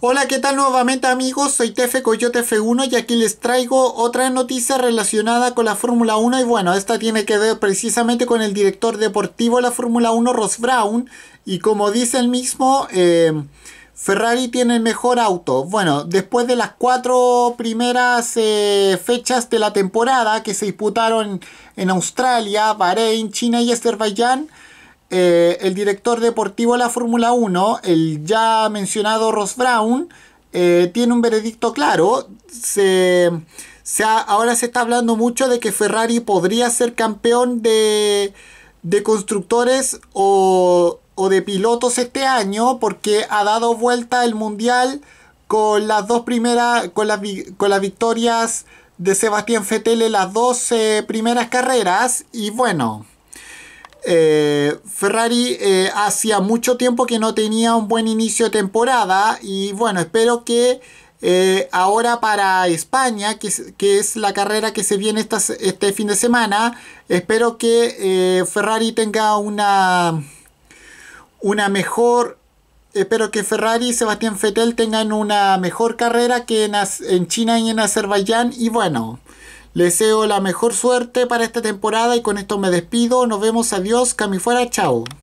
Hola, ¿qué tal nuevamente amigos? Soy Tefe Coyote F1 y aquí les traigo otra noticia relacionada con la Fórmula 1 y bueno, esta tiene que ver precisamente con el director deportivo de la Fórmula 1, Ross Brown, y como dice el mismo, eh, Ferrari tiene el mejor auto. Bueno, después de las cuatro primeras eh, fechas de la temporada que se disputaron en Australia, Bahrein, China y Azerbaiyán, eh, el director deportivo de la Fórmula 1, el ya mencionado Ross Brown, eh, tiene un veredicto claro. ahora se está hablando mucho de que Ferrari podría ser campeón de, de constructores o, de pilotos este año porque ha dado vuelta el mundial con las dos primeras, con, con las victorias de Sebastián Fetele las dos primeras carreras y bueno, eh, Ferrari eh, hacía mucho tiempo que no tenía un buen inicio de temporada y bueno, espero que eh, ahora para España, que es, la carrera que se viene esta, este fin de semana, espero que Ferrari tenga una, una mejor... Espero que Ferrari y Sebastián Fettel tengan una mejor carrera que en, en China y en Azerbaiyán y bueno, les deseo la mejor suerte para esta temporada y con esto me despido. Nos vemos, adiós, cami fuera, chao.